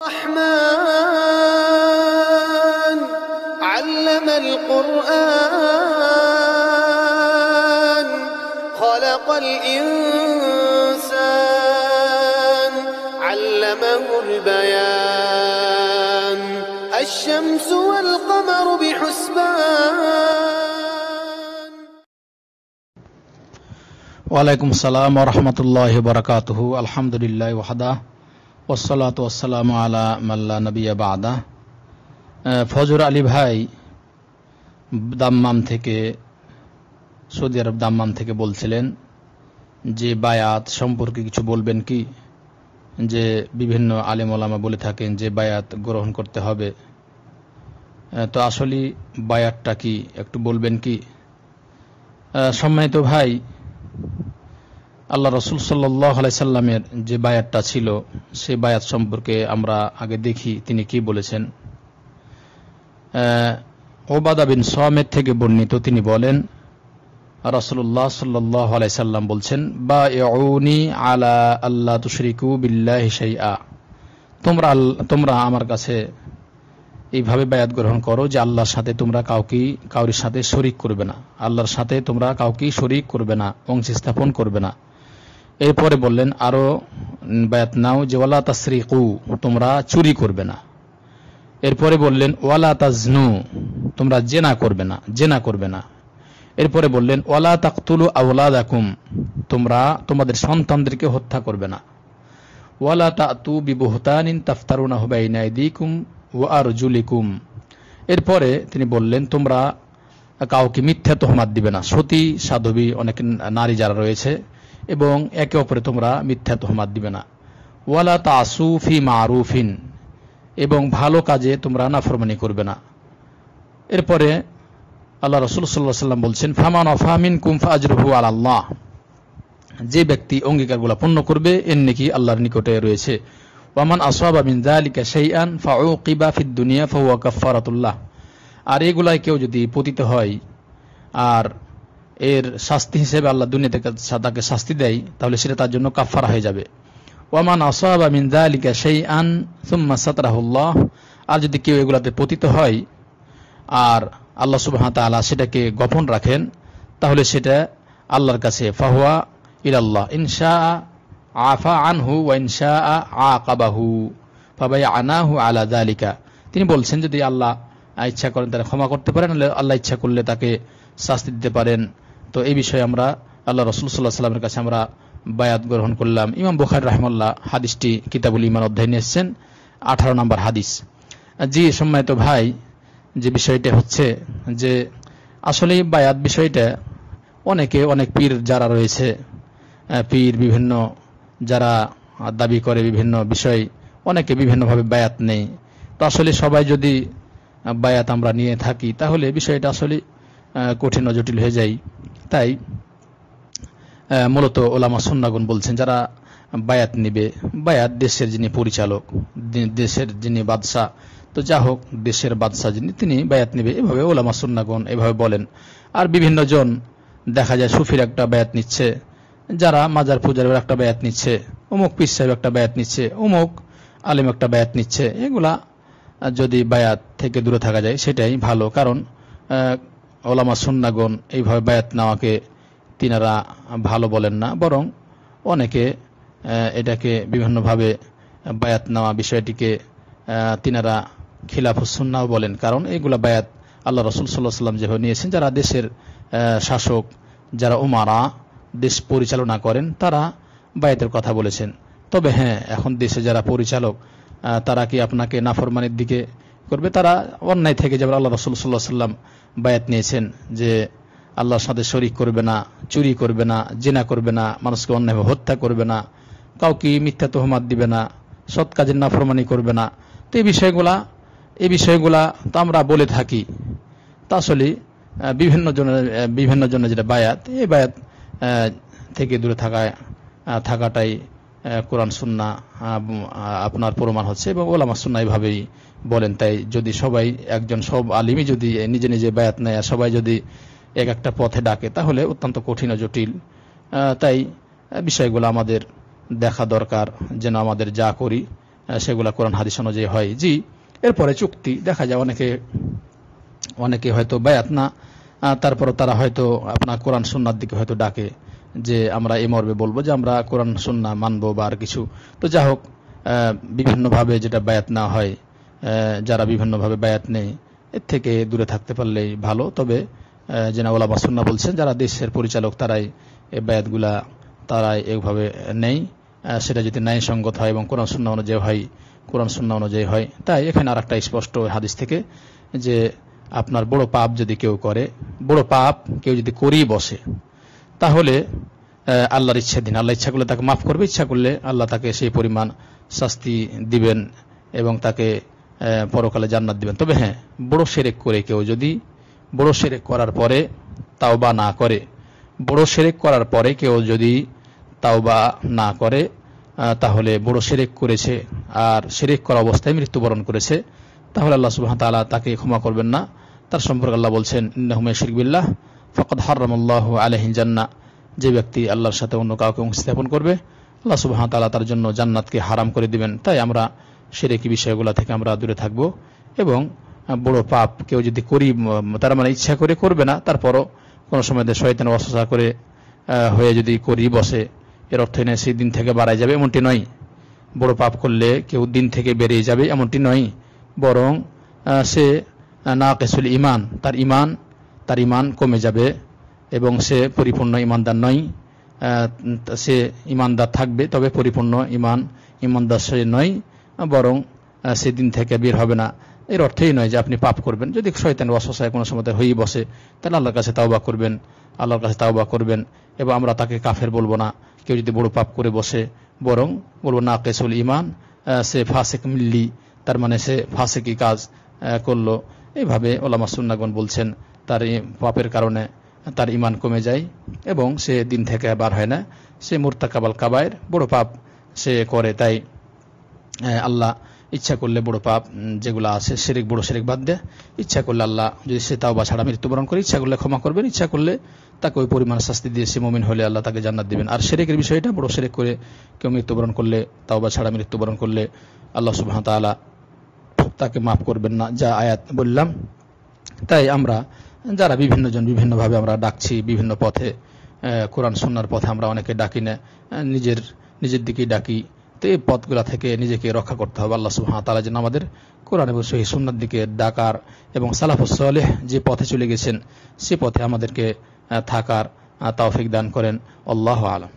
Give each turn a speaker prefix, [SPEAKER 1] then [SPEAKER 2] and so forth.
[SPEAKER 1] الرحمن علم القرآن خلق الإنسان علمه البيان الشمس والقمر بحسبان وعليكم السلام ورحمة الله وبركاته الحمد لله وحده আলা মাল্লা নবিয়া বাদা ফজর আলী ভাই দাম্মাম থেকে সৌদি আরব দাম্মাম থেকে বলছিলেন যে বায়াত সম্পর্কে কিছু বলবেন কি যে বিভিন্ন আলেম ওলামা বলে থাকেন যে বায়াত গ্রহণ করতে হবে তো আসলে বায়াতটা কি একটু বলবেন কি সম্মানিত ভাই আল্লাহ রসুল সাল্লাহ সাল্লামের যে বায়াতটা ছিল সে বায়াত সম্পর্কে আমরা আগে দেখি তিনি কি বলেছেন ওবাদা বিন সমের থেকে বর্ণিত তিনি বলেন রাসুল্লাহ সাল্লাহ আলাইসাল্লাম বলছেন বা ইউনি আলা আল্লাহ তুশরিকু বিল্লাহ সাইয়া তোমরা তোমরা আমার কাছে এইভাবে বায়াত গ্রহণ করো যে আল্লাহর সাথে তোমরা কাউকে কাউরির সাথে শরিক করবে না আল্লাহর সাথে তোমরা কাউকে শরিক করবে না অংশ স্থাপন করবে না এরপরে বললেন আরও বায়াত নাও যে ওয়ালা কু তোমরা চুরি করবে না এরপরে বললেন ওয়ালা তাজনু তোমরা জেনা করবে না জেনা করবে না এরপরে বললেন ওয়ালা তাকতুলু আউলাদ আকুম তোমরা তোমাদের সন্তানদেরকে হত্যা করবে না ওয়ালা তা তু বিবহতানিন তাফতারুনা কুম ও আর জুলিকুম এরপরে তিনি বললেন তোমরা কাউকে মিথ্যা তোহমাত দিবে না সতী সাধবী অনেক নারী যারা রয়েছে এবং একে অপরে তোমরা মিথ্যা তোহমাত দিবে না ওয়ালা তাসুফি মারুফিন এবং ভালো কাজে তোমরা নাফরমানি করবে না এরপরে আল্লাহ রসুল সাল্লাহ সাল্লাম বলছেন ফামান অফামিন কুমফা আজরুহু আল্লাহ যে ব্যক্তি অঙ্গীকারগুলো পূর্ণ করবে এর নাকি আল্লাহর নিকটে রয়েছে ওয়ামান আসওয়াবা মিন জালিকা শাইআন ফাউকিবা ফিদ দুনিয়া ফাহুয়া কাফফারাতুল্লাহ আর এগুলায় কেউ যদি পতিত হয় আর এর শাস্তি হিসেবে আল্লাহ থেকে তাকে শাস্তি দেয় তাহলে সেটা তার জন্য কাফারা হয়ে যাবে ওয়ামান আসোয়াবা মিন্দা আলিকা সেই আন সুম্মা সাতরাহুল্লাহ আর যদি কেউ এগুলাতে পতিত হয় আর আল্লাহ সুবাহ তালা সেটাকে গোপন রাখেন তাহলে সেটা আল্লাহর কাছে ফাহুয়া ইলাল্লাহ ইনশা আফা আনহু ওয়া ইনশা আ কাবাহু ফাবাই আনাহু আলা দালিকা তিনি বলছেন যদি আল্লাহ ইচ্ছা করেন তারা ক্ষমা করতে পারেন আল্লাহ ইচ্ছা করলে তাকে শাস্তি দিতে পারেন তো এই বিষয়ে আমরা আল্লাহ রসুল সাল্লাহ সাল্লামের কাছে আমরা বায়াত গ্রহণ করলাম ইমাম বোখার রহমাল্লাহ হাদিসটি কিতাবুল ইমান অধ্যায় নিয়ে এসছেন আঠারো নম্বর হাদিস জি সম্মানিত ভাই যে বিষয়টা হচ্ছে যে আসলে বায়াত বিষয়টা অনেকে অনেক পীর যারা রয়েছে পীর বিভিন্ন যারা দাবি করে বিভিন্ন বিষয় অনেকে বিভিন্নভাবে বায়াত নেই তো আসলে সবাই যদি বায়াত আমরা নিয়ে থাকি তাহলে বিষয়টা আসলে কঠিন ও জটিল হয়ে যায় তাই মূলত ওলামা সন্নাগুন বলছেন যারা বায়াত নিবে বায়াত দেশের যিনি পরিচালক দেশের যিনি বাদশাহ তো যা হোক দেশের বাদশাহ যিনি তিনি বায়াত নিবে এভাবে ওলামা সন্নাগুন এভাবে বলেন আর বিভিন্ন জন দেখা যায় সুফির একটা বায়াত নিচ্ছে যারা মাজার পূজারের একটা বায়াত নিচ্ছে অমুক পিস সাহেব একটা বায়াত নিচ্ছে অমুক আলিম একটা বায়াত নিচ্ছে এগুলা যদি বায়াত থেকে দূরে থাকা যায় সেটাই ভালো কারণ ওলামা সুন্নাগণ এইভাবে বায়াত নেওয়াকে তিনারা ভালো বলেন না বরং অনেকে এটাকে বিভিন্নভাবে বায়াত নেওয়া বিষয়টিকে তিনারা খিলাফ সুন্নাও বলেন কারণ এইগুলা বায়াত আল্লাহ রসুল সাল্লাহ সাল্লাম যেভাবে নিয়েছেন যারা দেশের শাসক যারা উমারা দেশ পরিচালনা করেন তারা বায়াতের কথা বলেছেন তবে হ্যাঁ এখন দেশে যারা পরিচালক তারা কি আপনাকে নাফরমানির দিকে করবে তারা অন্যায় থেকে যাবে আল্লাহ রসুল সাল্লাহ সাল্লাম বায়াত নিয়েছেন যে আল্লাহর সাথে শরিক করবে না চুরি করবে না জেনা করবে না মানুষকে অন্যায় হত্যা করবে না কাউকে মিথ্যা তোহমাত দিবে না সৎ কাজের নাফরমানি করবে না তো এই বিষয়গুলা এই বিষয়গুলা তো আমরা বলে থাকি তা আসলে বিভিন্ন জনের বিভিন্ন জনের যেটা বায়াত এই বায়াত থেকে দূরে থাকা থাকাটাই কোরআন সুন্না আপনার প্রমাণ হচ্ছে এবং ওলামা সুন্না এইভাবেই বলেন তাই যদি সবাই একজন সব আলিমই যদি নিজে নিজে বায়াত নেয় সবাই যদি এক একটা পথে ডাকে তাহলে অত্যন্ত কঠিন ও জটিল তাই বিষয়গুলো আমাদের দেখা দরকার যেন আমাদের যা করি সেগুলো কোরআন হাদিস অনুযায়ী হয় জি এরপরে চুক্তি দেখা যায় অনেকে অনেকে হয়তো বায়াত না তারপর তারা হয়তো আপনার কোরআন সুন্নার দিকে হয়তো ডাকে যে আমরা এ মর্বে বলবো যে আমরা কোরআন সন্না মানবো বা আর কিছু তো যা হোক বিভিন্নভাবে যেটা ব্যয়াত না হয় যারা বিভিন্নভাবে ব্যয়াত নেই এর থেকে দূরে থাকতে পারলেই ভালো তবে জেনা ওলা বাসুন্না বলছেন যারা দেশের পরিচালক তারাই এ বায়াতগুলা তারাই এভাবে নেই সেটা যদি ন্যায় সঙ্গত হয় এবং কোরআন সুন্না অনুযায়ী হয় কোরআন সুন্না অনুযায়ী হয় তাই এখানে আর একটা স্পষ্ট হাদিস থেকে যে আপনার বড় পাপ যদি কেউ করে বড় পাপ কেউ যদি করেই বসে তাহলে আল্লাহর ইচ্ছাধীন আল্লাহ ইচ্ছা করলে তাকে মাফ করবে ইচ্ছা করলে আল্লাহ তাকে সেই পরিমাণ শাস্তি দিবেন এবং তাকে পরকালে জান্নাত দিবেন তবে হ্যাঁ বড় সেরেক করে কেউ যদি বড় সেরেক করার পরে তাওবা না করে বড় সেরেক করার পরে কেউ যদি তাওবা না করে তাহলে বড় সেরেক করেছে আর সেরেক করা অবস্থায় মৃত্যুবরণ করেছে তাহলে আল্লাহ সুবাহ তালা তাকে ক্ষমা করবেন না তার সম্পর্কে আল্লাহ বলছেন ইন্দাহমে শিরবিল্লাহ ফকদ হরমুল্লাহ আলহিন জান্না যে ব্যক্তি আল্লাহর সাথে অন্য কাউকে স্থাপন করবে আল্লাহ সুবাহ তালা তার জন্য জান্নাতকে হারাম করে দিবেন তাই আমরা সেরেকি বিষয়গুলো থেকে আমরা দূরে থাকব এবং বড় পাপ কেউ যদি করি তার মানে ইচ্ছা করে করবে না তারপরও কোনো সময় শয়তান অসচা করে হয়ে যদি করি বসে এর অর্থ এনে সেই দিন থেকে বাড়াই যাবে এমনটি নয় বড় পাপ করলে কেউ দিন থেকে বেরিয়ে যাবে এমনটি নয় বরং সে না কেসুল ইমান তার ইমান তার ইমান কমে যাবে এবং সে পরিপূর্ণ ইমানদার নয় সে ইমানদার থাকবে তবে পরিপূর্ণ ইমান ইমানদার সে নয় বরং সেদিন থেকে বের হবে না এর অর্থেই নয় যে আপনি পাপ করবেন যদি শয়তান অসহায় কোনো সময় হয়েই বসে তাহলে আল্লাহর কাছে তাওবা করবেন আল্লাহর কাছে তাওবা করবেন এবং আমরা তাকে কাফের বলবো না কেউ যদি বড় পাপ করে বসে বরং বলবো না কেসুল ইমান সে ফাসেক মিল্লি তার মানে সে ফাসেকি কাজ করলো এইভাবে ওলামা সুন্নাগন বলছেন তার পাপের কারণে তার ইমান কমে যায় এবং সে দিন থেকে বার হয় না সে কাবাল কাবায়ের বড় পাপ সে করে তাই আল্লাহ ইচ্ছা করলে বড় পাপ যেগুলো আছে শেরিক বড় শেরিক বাদ দেয় ইচ্ছা করলে আল্লাহ যদি সে তাও বা ছাড়া মৃত্যুবরণ করে ইচ্ছা করলে ক্ষমা করবেন ইচ্ছা করলে তাকে ওই পরিমাণ শাস্তি দিয়ে সে মমিন হলে আল্লাহ তাকে জান্নাত দিবেন আর শেরেকের বিষয়টা বড় শেরেক করে কেউ মৃত্যুবরণ করলে তাও বা ছাড়া মৃত্যুবরণ করলে আল্লাহ সুবাহ তাকে মাফ করবেন না যা আয়াত বললাম তাই আমরা যারা বিভিন্ন জন বিভিন্নভাবে আমরা ডাকছি বিভিন্ন পথে কোরআন শুনার পথে আমরা অনেকে ডাকি না নিজের নিজের দিকেই ডাকি তো এই পথগুলা থেকে নিজেকে রক্ষা করতে হবে আল্লাহ সুহান তালা যেন আমাদের কোরআন এবং সহি সুন্নার দিকে ডাকার এবং সালাফুসলেহ যে পথে চলে গেছেন সে পথে আমাদেরকে থাকার তাওফিক দান করেন আল্লাহ আলম